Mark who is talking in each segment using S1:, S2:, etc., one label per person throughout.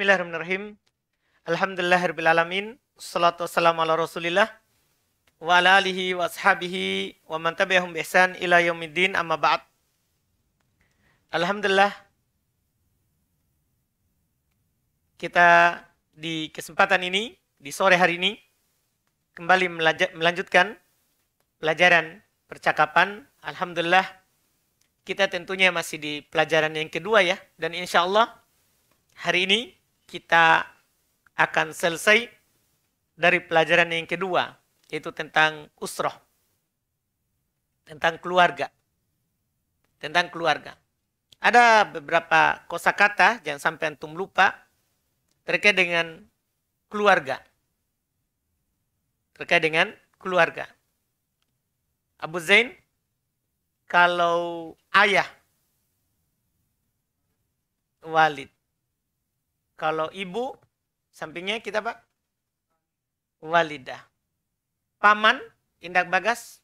S1: Bismillahirrahmanirrahim. Alhamdulillahirrahmanirrahim. Salatu wassalamu ala rasulillah. Wa ala alihi wa sahabihi wa man tabi'ahum bihsan ila yaumiddin amma ba'd. Alhamdulillah. Kita di kesempatan ini, di sore hari ini, kembali melanjutkan pelajaran percakapan. Alhamdulillah, kita tentunya masih di pelajaran yang kedua ya. Dan insya Allah, hari ini kita akan selesai dari pelajaran yang kedua, yaitu tentang usroh, tentang keluarga, tentang keluarga. Ada beberapa kosakata jangan sampai antum lupa terkait dengan keluarga. Terkait dengan keluarga. Abu Zain, kalau ayah Walid kalau ibu, sampingnya kita pak? Walidah. Paman, indak bagas.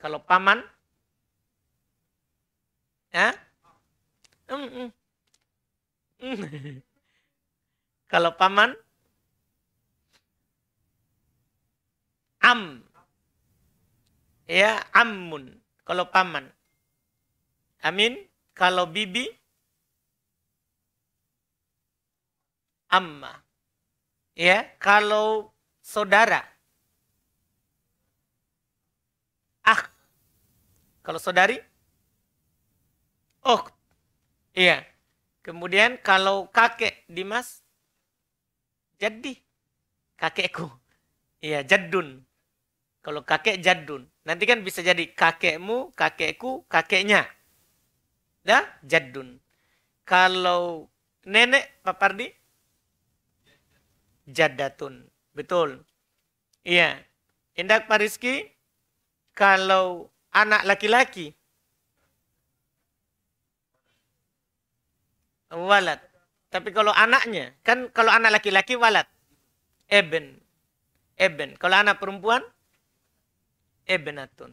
S1: Kalau paman, ya? Mm -mm. Kalau paman, am, ya amun. Kalau paman, amin. Kalau bibi, amma. Ya, kalau saudara ah Kalau saudari oh Iya. Kemudian kalau kakek Dimas jadi kakekku. Iya, jadun. Kalau kakek jadun, Nanti kan bisa jadi kakekmu, kakekku, kakeknya. Dah, jadun. Kalau nenek Pak Pardi Jadatun Betul. Iya. Indak Pak Rizky, kalau anak laki-laki, walat. Tapi kalau anaknya, kan kalau anak laki-laki walat, Eben. Eben. Kalau anak perempuan, ebenatun.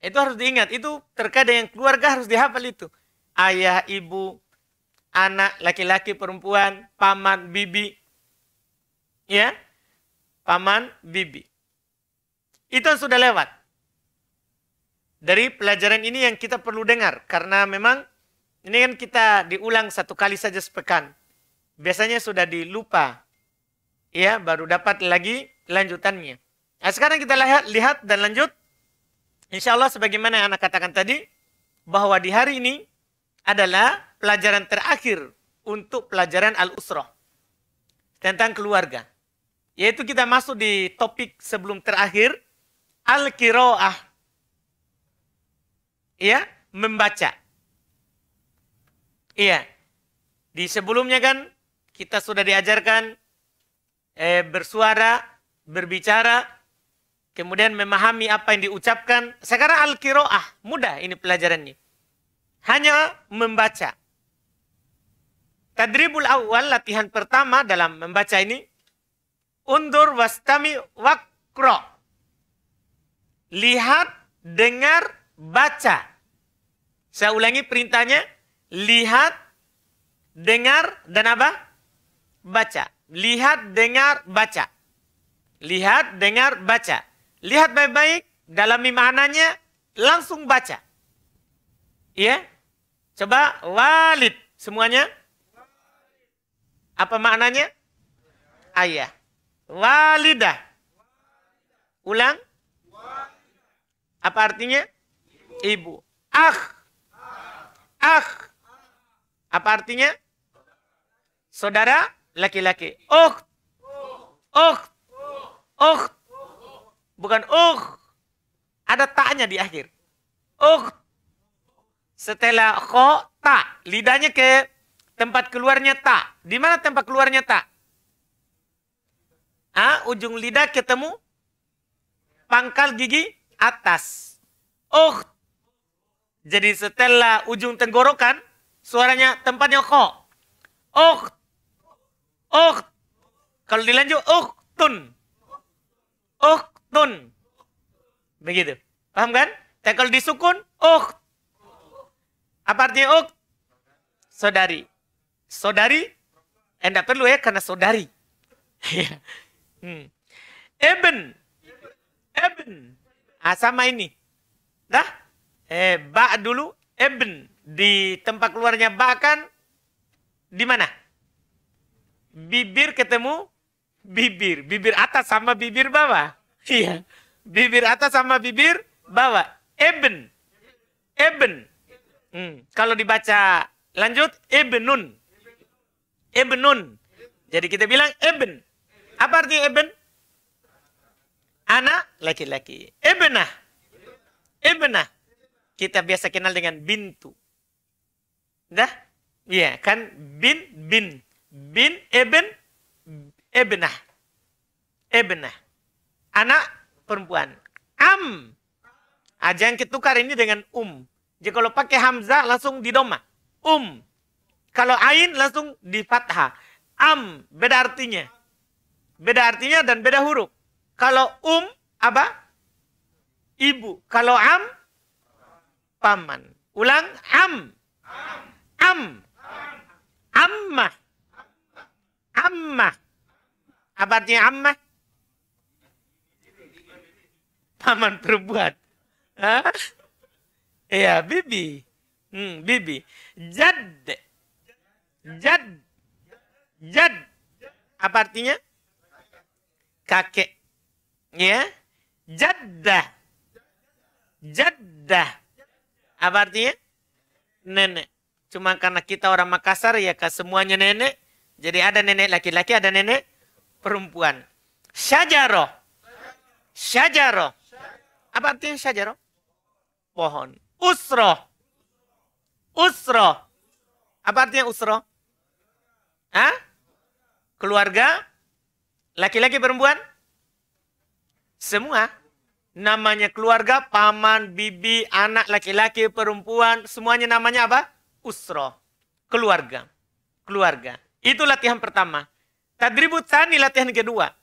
S1: Itu harus diingat. Itu terkait dengan keluarga harus dihafal itu. Ayah, ibu, anak, laki-laki, perempuan, paman, bibi ya paman bibi. Itu sudah lewat. Dari pelajaran ini yang kita perlu dengar karena memang ini kan kita diulang satu kali saja sepekan. Biasanya sudah dilupa. Ya, baru dapat lagi lanjutannya. Nah, sekarang kita lihat, lihat dan lanjut. Insya Allah sebagaimana yang anak katakan tadi, bahwa di hari ini adalah pelajaran terakhir untuk pelajaran Al-Usrah. Tentang keluarga. Yaitu kita masuk di topik sebelum terakhir. al kiroah, Ya, membaca. Iya. Di sebelumnya kan kita sudah diajarkan eh, bersuara, berbicara, kemudian memahami apa yang diucapkan. Sekarang al-kiroah, mudah ini pelajarannya. Hanya membaca. Tadribul awal, latihan pertama dalam membaca ini, Undur wastami wakro. Lihat, dengar, baca. Saya ulangi perintahnya. Lihat, dengar, dan apa? Baca. Lihat, dengar, baca. Lihat, dengar, baca. Lihat baik-baik, dalam maknanya, langsung baca. Iya? Coba walid semuanya. Apa maknanya? Ayah. Walidah. Ulang. Apa artinya? Ibu. Akh. Akh. Apa artinya? Saudara laki-laki. Ukh, ukh, ukh. Bukan ukh. Ada taknya di akhir. Ukh. Setelah kho, ta. Lidahnya ke tempat keluarnya tak. Di mana tempat keluarnya tak? A ujung lidah ketemu pangkal gigi atas. Oh. Jadi setelah ujung tenggorokan, suaranya tempatnya kok. Oh. Oh. Kalau dilanjut oh tun. Oh tun. Begitu. Paham kan? Dan kalau disukun oh. Apa artinya oh? Saudari. Saudari, enggak eh, perlu ya karena saudari. Iya. Hmm. Eben. Eben. Ah, sama ini. Dah? Eh, ba dulu. Eben. Di tempat keluarnya ba kan di mana? Bibir ketemu bibir. Bibir atas sama bibir bawah. Iya. Bibir atas sama bibir bawah. Eben. Eben. Hmm. Kalau dibaca lanjut, Ebenun. Ebenun. Jadi kita bilang Eben. Apa arti ibn? Anak laki-laki. Ibnah. Ibnah. Kita biasa kenal dengan bintu. Dah? Iya kan? Bin, bin. Bin, ibn, ibnah. Ibnah. Anak perempuan. Am. Aja yang ketukar ini dengan um. Jadi kalau pakai hamzah langsung di doma. Um. Kalau ain langsung di fathah. Am. Beda artinya. Beda artinya dan beda huruf. Kalau um apa? Ibu. Kalau am paman. Ulang am. Am. amma amma Apa artinya amma Paman perbuat Hah? Iya, bibi. Hmm, bibi. Jad. Jad. Jad. Apa artinya? kakek ya jaddah jaddah apa artinya nenek cuma karena kita orang Makassar ya ke semuanya nenek jadi ada nenek laki-laki ada nenek perempuan syajaro syajaro apa artinya syajaro pohon Usro, usro. apa artinya usro? Hah? keluarga Laki-laki perempuan? Semua. Namanya keluarga, paman, bibi, anak, laki-laki, perempuan. Semuanya namanya apa? Usro. Keluarga. Keluarga. Itu latihan pertama. Tadribu tani latihan kedua.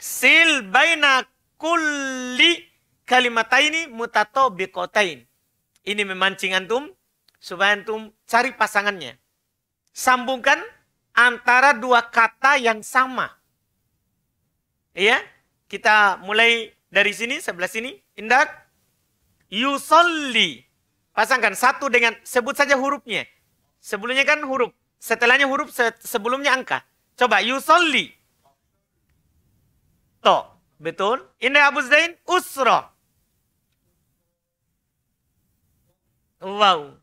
S1: Sil baina kulli kalimataini bikotain. Ini memancing antum supaya antum cari pasangannya. Sambungkan antara dua kata yang sama. Iya, kita mulai dari sini sebelah sini. Indak yusolli. Pasangkan satu dengan sebut saja hurufnya. Sebelumnya kan huruf, setelahnya huruf, se sebelumnya angka. Coba yusolli. To, betul. Ini Abu Zain usro. Wow.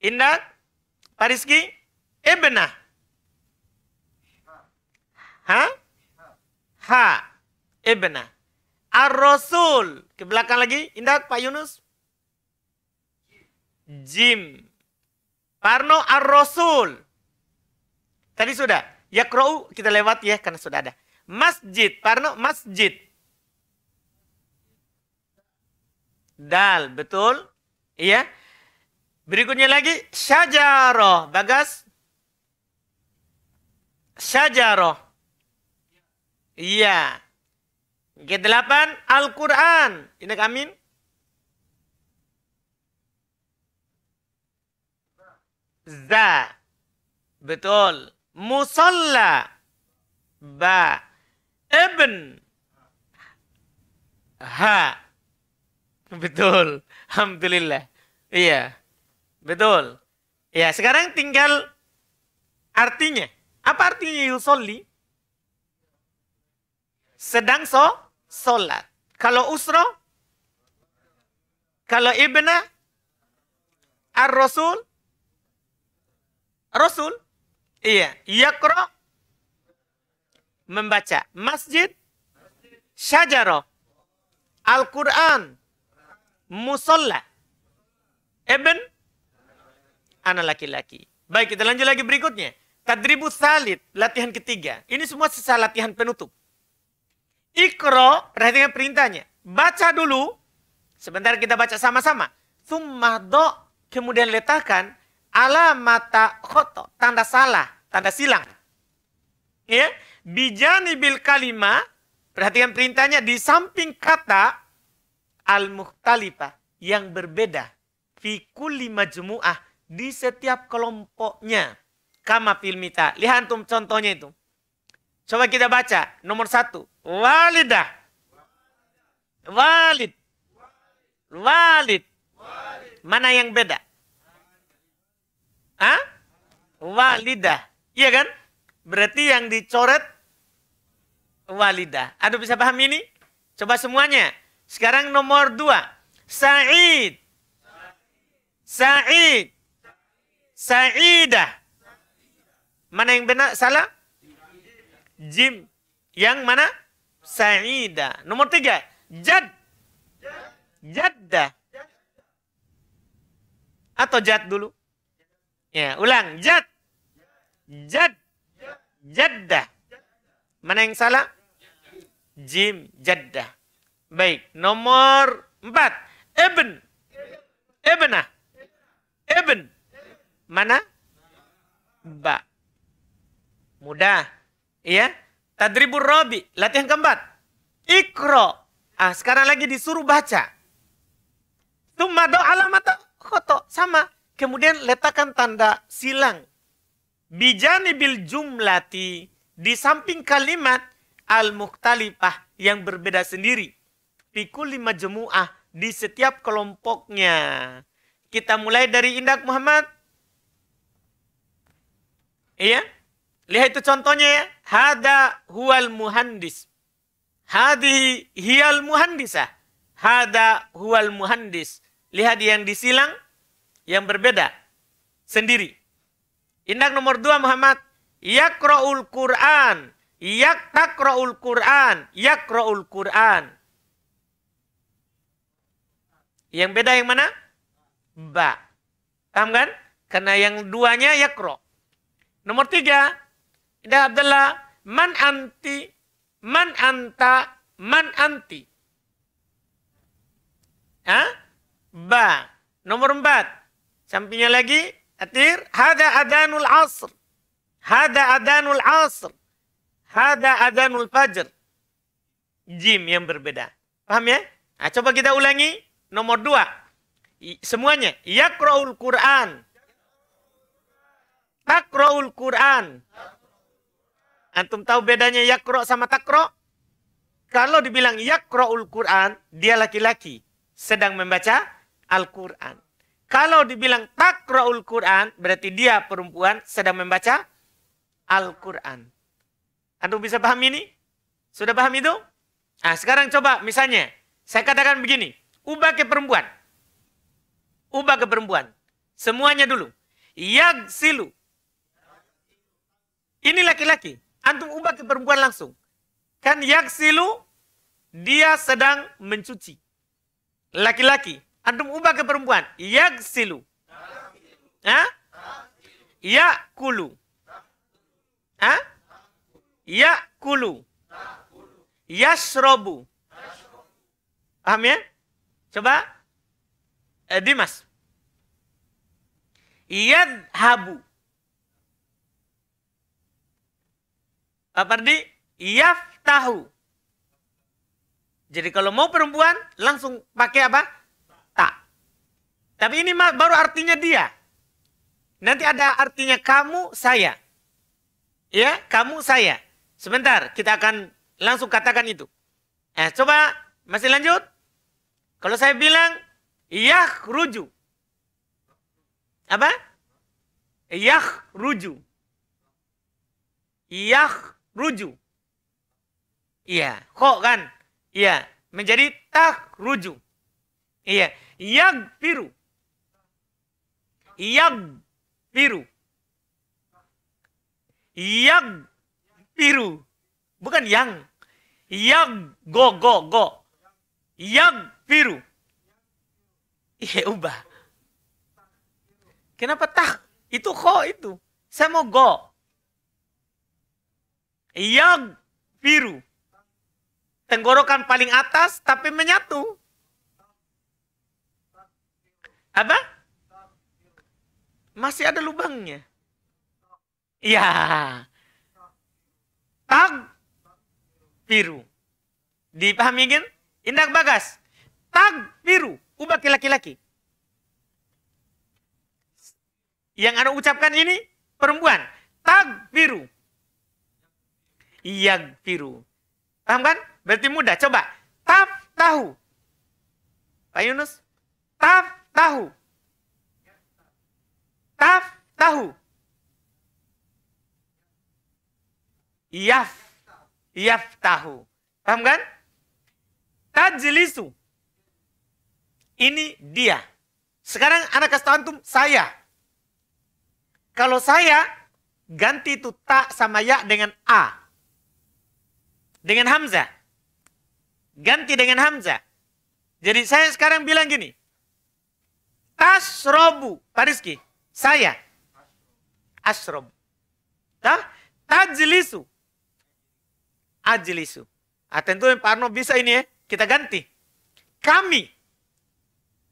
S1: Indak Pariski Ibnah. Ha? Ha. Ibna. Ar-Rasul. Ke belakang lagi. Indah Pak Yunus. Jim. Parno Ar-Rasul. Tadi sudah. Ya Yakra'u kita lewat ya karena sudah ada. Masjid. Parno masjid. Dal. Betul. Iya. Berikutnya lagi. Syajaroh. Bagas. Syajaroh. Iya. delapan Al-Quran. Ini amin. Za. Betul. Musalla. Ba. Ibn. Ha. Betul. Alhamdulillah. Iya. Betul. Ya, sekarang tinggal artinya. Apa artinya yusolli? sedang so solat. Kalau usro, kalau ibna, ar rasul, rasul, iya, yakro, membaca, masjid, syajaro, Al-Quran, musola, ibn, anak laki-laki. Baik, kita lanjut lagi berikutnya. Tadribu salid, latihan ketiga. Ini semua sisa latihan penutup. Ikro, perhatikan perintahnya. Baca dulu. Sebentar kita baca sama-sama. Sumado kemudian letakkan ala mata khoto, tanda salah, tanda silang. Ya, bijani bil kalima, perhatikan perintahnya di samping kata al muhtalifah yang berbeda. Fikul lima jemuah di setiap kelompoknya. Kama filmita. Lihat contohnya itu. Coba kita baca nomor satu. Walidah. Walid. Walid. Mana yang beda? Ah? Walidah. Iya kan? Berarti yang dicoret walidah. Aduh bisa paham ini? Coba semuanya. Sekarang nomor dua. Sa'id. Sa'id. Sa'idah. Mana yang benar? Salah? Jim. Yang mana? Sa'ida. Nomor tiga. Jad. Jadda. Atau jad dulu? Ya, ulang. Jad. Jad. Jadda. Mana yang salah? Jim. Jadda. Baik. Nomor empat. Ibn. Ebena. Ibn. Mana? Ba. Mudah. Iya. Tadribur Robi. Latihan keempat. Ikro. Ah, sekarang lagi disuruh baca. Tumado alamata koto. Sama. Kemudian letakkan tanda silang. Bijani bil jumlati. Di samping kalimat al-mukhtalifah yang berbeda sendiri. Pikul lima jemuah di setiap kelompoknya. Kita mulai dari Indak Muhammad. Iya? Lihat itu contohnya ya. Hada huwal muhandis. Hadihi hiyal muhandisah. Hada huwal muhandis. Lihat yang disilang, yang berbeda. Sendiri. Indah nomor dua Muhammad. Yakra'ul Qur'an. Yak takra'ul Qur'an. Yakra'ul Qur'an. Yang beda yang mana? Ba. Paham kan? Karena yang duanya yakro. Nomor tiga, dah adalah man anti, man anta, man anti. Ha? Ba. Nomor empat. Sampingnya lagi. Atir. Hada adanul asr. Hada adanul asr. Hada adanul fajr. Jim yang berbeda. Paham ya? Nah, coba kita ulangi. Nomor dua. Semuanya. Yakra'ul Qur'an. Takra'ul Qur'an. Takra'ul Qur'an. Antum tahu bedanya yakro sama takro? Kalau dibilang yakro'ul Quran, dia laki-laki sedang membaca Al-Quran. Kalau dibilang takro takro'ul Quran, berarti dia perempuan sedang membaca Al-Quran. Antum bisa paham ini? Sudah paham itu? Nah, sekarang coba misalnya, saya katakan begini, ubah ke perempuan. Ubah ke perempuan. Semuanya dulu. Yagsilu. Ini laki-laki. Antum ubah ke perempuan langsung. Kan Yak silu dia sedang mencuci. Laki-laki. Antum ubah ke perempuan. Yak silu. Hah? kulu. Hah? Ya shrobu. Paham ya? Coba. Eh, Dimas. habu. Apa tadi? tahu. Jadi kalau mau perempuan langsung pakai apa? Tak. Tapi ini baru artinya dia. Nanti ada artinya kamu, saya. Ya, kamu, saya. Sebentar, kita akan langsung katakan itu. Eh, coba masih lanjut. Kalau saya bilang yah ruju. Apa? Yah ruju. Yah ruju. Iya, kok kan? Iya, menjadi tak ruju. Iya, yang biru, yang biru, yang biru, Bukan yang. yang go go go. yang biru, Iya, ubah. Kenapa tak? Itu kok itu. Saya mau go yang biru. Tenggorokan paling atas tapi menyatu. Apa? Masih ada lubangnya. Ya. Tag biru. Dipahami kan? Indah bagas. Tag biru. Ubah laki-laki. Yang ada ucapkan ini perempuan. Tag biru yagfiru. Paham kan? Berarti mudah. Coba. Taf tahu. Pak Yunus. Taf tahu. Taf tahu. Yaf. Yaf tahu. Paham kan? Tajlisu. Ini dia. Sekarang anak kasih tahu antum saya. Kalau saya ganti itu tak sama ya dengan a dengan Hamzah. Ganti dengan Hamzah. Jadi saya sekarang bilang gini. Asrobu Pak Rizky, saya. Asrobu. Tah? Tajlisu. Ajlisu. Ah, tentu Pak Arno bisa ini ya. Kita ganti. Kami.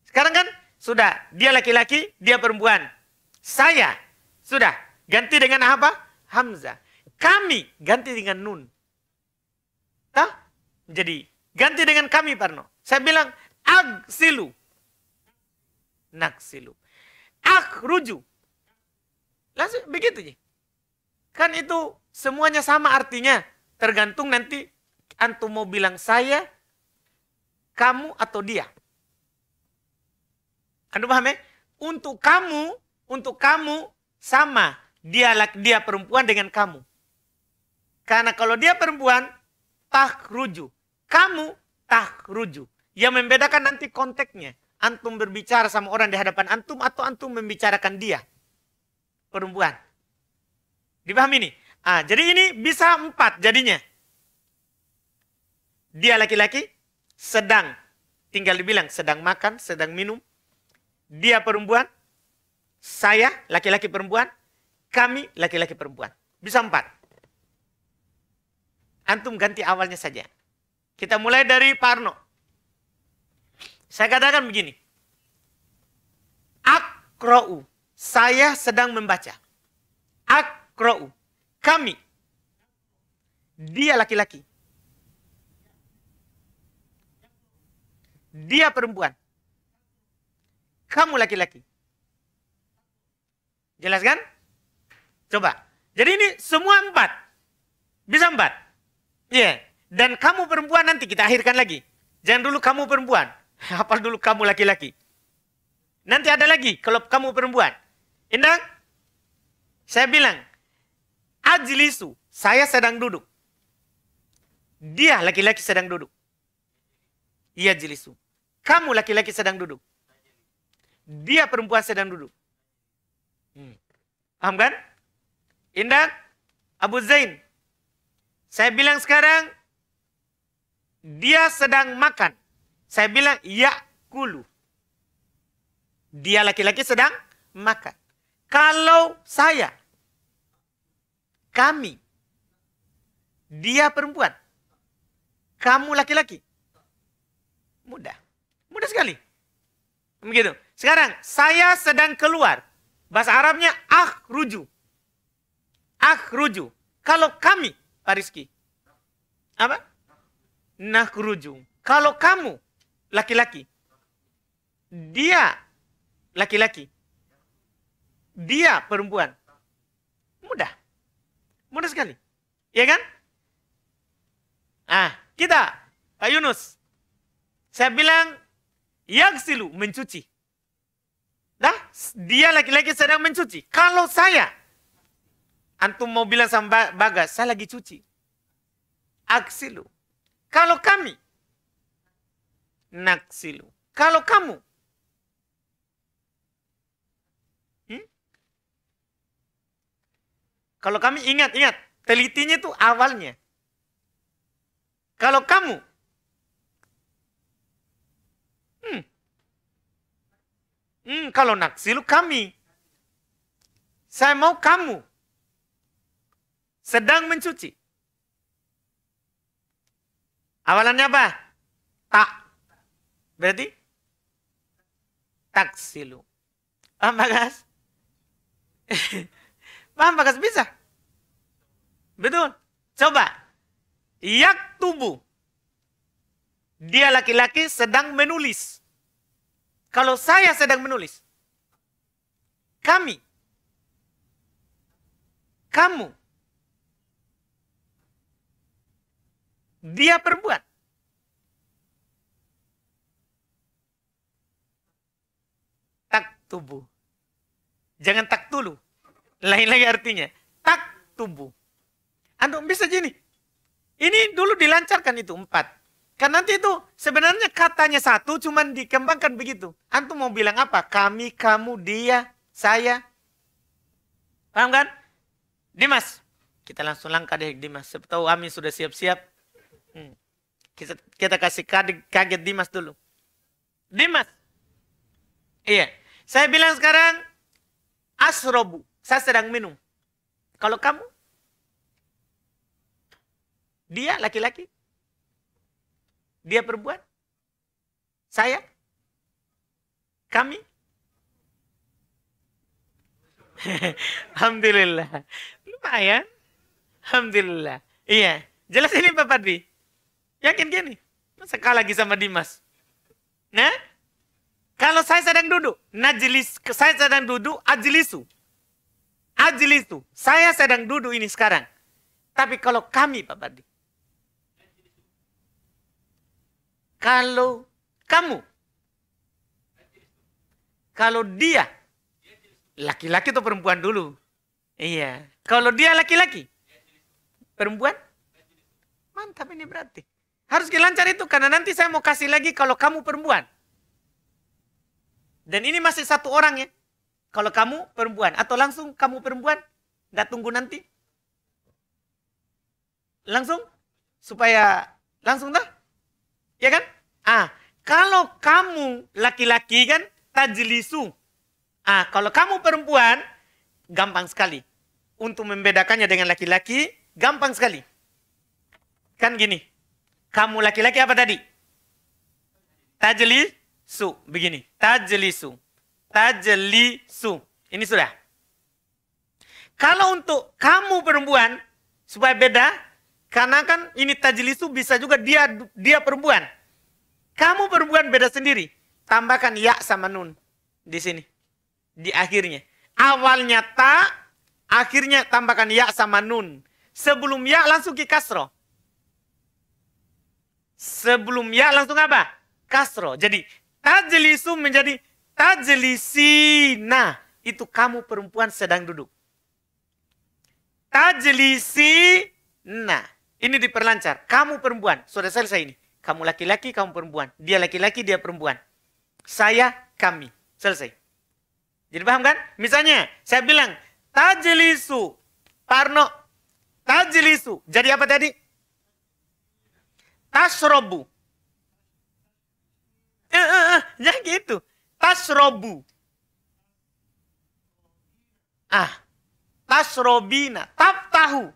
S1: Sekarang kan sudah. Dia laki-laki, dia perempuan. Saya. Sudah. Ganti dengan apa? Hamzah. Kami ganti dengan nun kita Jadi ganti dengan kami Parno. Saya bilang agsilu. Naksilu. Akruju. Langsung begitu ya. Kan itu semuanya sama artinya. Tergantung nanti antum mau bilang saya, kamu atau dia. Anda paham ya? Untuk kamu, untuk kamu sama dia dia perempuan dengan kamu. Karena kalau dia perempuan, tahruju. Kamu tahruju. Yang membedakan nanti konteksnya. Antum berbicara sama orang di hadapan antum atau antum membicarakan dia. Perempuan. Dipahami ini. Ah, jadi ini bisa empat jadinya. Dia laki-laki sedang tinggal dibilang sedang makan, sedang minum. Dia perempuan, saya laki-laki perempuan, kami laki-laki perempuan. Bisa empat. Antum ganti awalnya saja. Kita mulai dari Parno. Saya katakan begini. Akro'u. Saya sedang membaca. Akro'u. Kami. Dia laki-laki. Dia perempuan. Kamu laki-laki. Jelas kan? Coba. Jadi ini semua empat. Bisa empat. Iya. Yeah. Dan kamu perempuan nanti kita akhirkan lagi. Jangan dulu kamu perempuan. Hafal dulu kamu laki-laki. Nanti ada lagi kalau kamu perempuan. Indah? Saya bilang, ajlisu, saya sedang duduk. Dia laki-laki sedang duduk. Iya jelisu. Kamu laki-laki sedang duduk. Dia perempuan sedang duduk. Hmm. kan? Indah? Abu Zain, saya bilang sekarang, dia sedang makan. Saya bilang, ya kulu. Dia laki-laki sedang makan. Kalau saya, kami, dia perempuan, kamu laki-laki. Mudah. Mudah sekali. Begitu. Sekarang, saya sedang keluar. Bahasa Arabnya akhruju. Akhruju. Kalau kami, Rizky. Apa? Nahruju. Kalau kamu laki-laki, dia laki-laki, dia perempuan, mudah, mudah sekali, ya kan? Ah, kita, Pak Yunus, saya bilang silu mencuci. Dah, dia laki-laki sedang mencuci. Kalau saya Antum mau bilang sama Bagas, saya lagi cuci. Aksilu. Kalau kami, naksilu. Kalau kamu, hmm? kalau kami ingat-ingat, telitinya itu awalnya. Kalau kamu, hmm, hmm, kalau naksilu kami, saya mau kamu, sedang mencuci. Awalannya apa? Tak. Berarti taksilu. Paham Bagas? Paham Bagas bisa? Betul. Coba. Yak tubuh. Dia laki-laki sedang menulis. Kalau saya sedang menulis. Kami. Kamu dia perbuat. Tak tubuh. Jangan tak dulu, Lain lagi artinya. Tak tubuh. Anda bisa gini. Ini dulu dilancarkan itu empat. Kan nanti itu sebenarnya katanya satu cuman dikembangkan begitu. Antum mau bilang apa? Kami, kamu, dia, saya. Paham kan? Dimas. Kita langsung langkah deh Dimas. Sebetulnya tahu Amin sudah siap-siap Hmm. Kita, kita kasih kaget Dimas dulu. Dimas. Iya. Saya bilang sekarang asrobu. Saya sedang minum. Kalau kamu? Dia laki-laki? Dia perempuan? Saya? Kami? Alhamdulillah. Lumayan. Alhamdulillah. Iya. Jelas ini Pak Padri? Yakin gini? Masa kalah lagi sama Dimas? Nah, kalau saya sedang duduk, najlis, saya sedang duduk, ajlisu. Ajlisu, saya sedang duduk ini sekarang. Tapi kalau kami, Pak Badi, kalau kamu, kalau dia, laki-laki atau perempuan dulu? Iya. Kalau dia laki-laki, perempuan? Mantap ini berarti. Harus dilancar itu karena nanti saya mau kasih lagi kalau kamu perempuan. Dan ini masih satu orang ya. Kalau kamu perempuan atau langsung kamu perempuan, nggak tunggu nanti. Langsung supaya langsung dah. Ya kan? Ah, kalau kamu laki-laki kan tajlisu. Ah, kalau kamu perempuan gampang sekali untuk membedakannya dengan laki-laki, gampang sekali. Kan gini. Kamu laki-laki apa tadi? Tajlisu. Begini. Tajlisu. Tajlisu. Ini sudah. Kalau untuk kamu perempuan, supaya beda, karena kan ini tajlisu bisa juga dia dia perempuan. Kamu perempuan beda sendiri. Tambahkan ya sama nun di sini. Di akhirnya. Awalnya ta, akhirnya tambahkan ya sama nun. Sebelum ya langsung ke sebelum ya langsung apa? Kasro. Jadi tajlisu menjadi tajlisina. Itu kamu perempuan sedang duduk. Tajlisina. Ini diperlancar. Kamu perempuan. Sudah selesai ini. Kamu laki-laki, kamu perempuan. Dia laki-laki, dia perempuan. Saya, kami. Selesai. Jadi paham kan? Misalnya, saya bilang, tajlisu. Parno, tajlisu. Jadi apa tadi? Tasrobu. Eh, eh, eh, ya gitu. Tasrobu. Ah, tasrobina, tap tahu.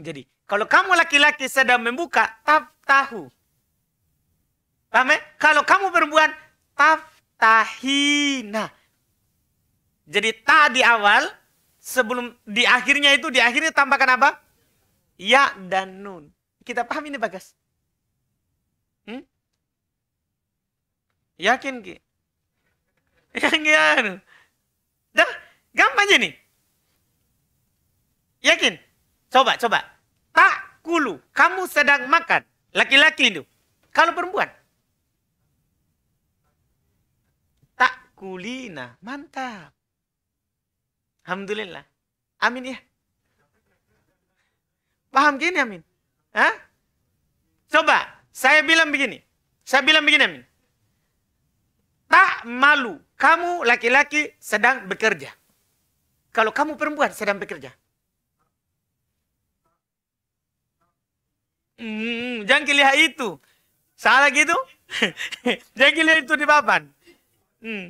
S1: Jadi, kalau kamu laki-laki sedang membuka, tap tahu. Paham eh? Kalau kamu perempuan, taftahina. Jadi ta di awal, sebelum di akhirnya itu, di akhirnya tambahkan apa? Ya dan nun. Kita paham ini Bagas? Hmm? Yakin Ki? Yakin. Ya, Dah, gampang nih. Yakin? Coba, coba. Tak kulu, kamu sedang makan. Laki-laki itu. Kalau perempuan. Tak kulina. Mantap. Alhamdulillah. Amin ya. Paham gini Amin? Hah? Coba, saya bilang begini. Saya bilang begini, Amin. Tak malu, kamu laki-laki sedang bekerja. Kalau kamu perempuan sedang bekerja. Hmm, jangan lihat itu. Salah gitu? jangan lihat itu di papan. Hmm.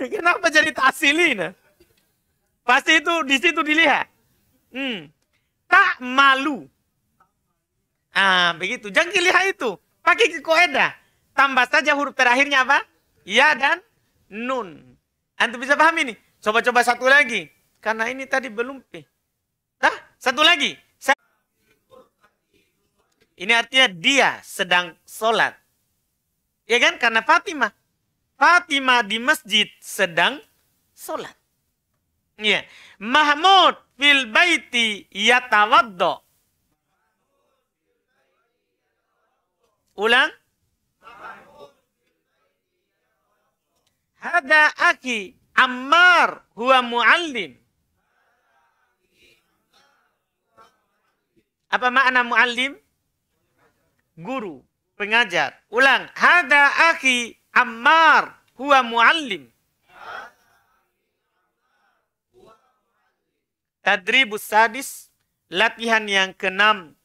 S1: Kenapa jadi tasilin? Pasti itu di situ dilihat. Hmm. Tak malu Ah, begitu. Jangkiliha itu pakai koeda. Tambah saja huruf terakhirnya apa? Ya dan nun. Antum bisa paham ini? Coba-coba satu lagi. Karena ini tadi belum P. Satu lagi. Ini artinya dia sedang sholat. Ya kan? Karena Fatimah. Fatimah di masjid sedang sholat. Ya. Mahmud fil baiti yatawaddo. Ulang. Hada aki Ammar huwa muallim. Apa makna muallim? Guru, pengajar. Ulang. Hada aki Ammar huwa muallim. Tadribus sadis. Latihan yang keenam,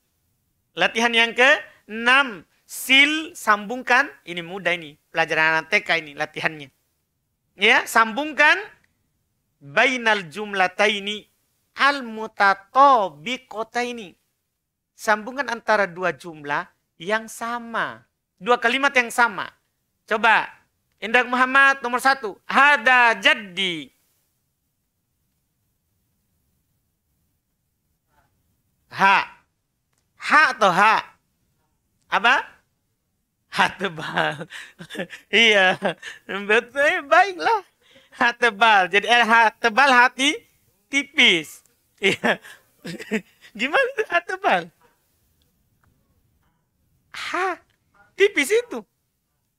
S1: Latihan yang keenam. Sil, sambungkan. Ini mudah ini. Pelajaran anak TK ini latihannya. Ya, sambungkan. Bainal jumlataini al ini sambungkan antara dua jumlah yang sama. Dua kalimat yang sama. Coba. Indak Muhammad nomor satu. Hada jaddi. Ha. Ha atau ha? Apa? Hatebal. iya, betul. Ya, baiklah. Hatebal. Jadi eh, tebal hati tipis. Iya. Gimana itu hatebal? Ha. Tipis itu.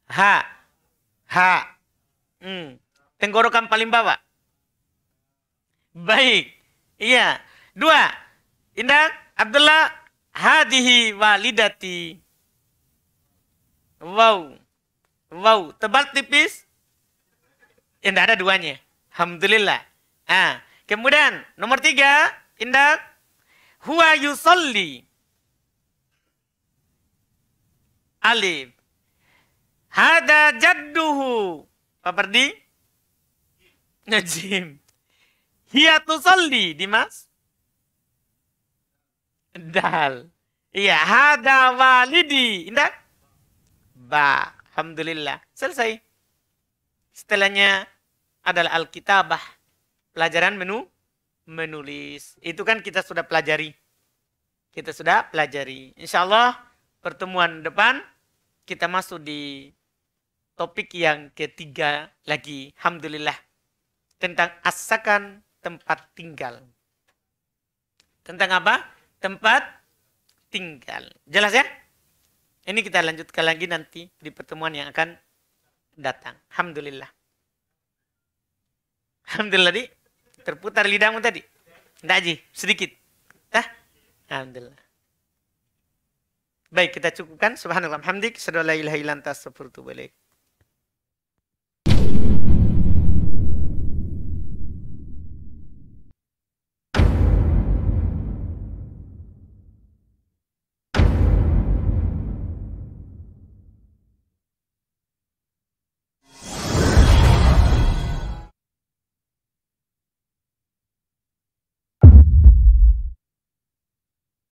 S1: Ha. Ha. Hmm. Tenggorokan paling bawah. Baik. Iya. Dua. Indah. Abdullah. Hadihi walidati. Wow. Wow. Tebal tipis. Indah ya, ada duanya. Alhamdulillah. Ah. Kemudian nomor tiga. Indah. Huwa yusolli. Alif. Hada jadduhu. Pak Perdi. Najim. Hiya tusolli. Dimas. Dal. Iya. Hada walidi. Indah. Ba. Alhamdulillah. Selesai. Setelahnya adalah Alkitabah. Pelajaran menu menulis. Itu kan kita sudah pelajari. Kita sudah pelajari. Insya Allah pertemuan depan kita masuk di topik yang ketiga lagi. Alhamdulillah. Tentang asakan tempat tinggal. Tentang apa? Tempat tinggal. Jelas ya? Ini kita lanjutkan lagi nanti di pertemuan yang akan datang. Alhamdulillah. Alhamdulillah di terputar lidahmu tadi. Tidak Ji, sedikit. Hah? Alhamdulillah. Baik, kita cukupkan. Subhanallah, Alhamdulillah. Sadallah ilahi ilan tasafurtu balik.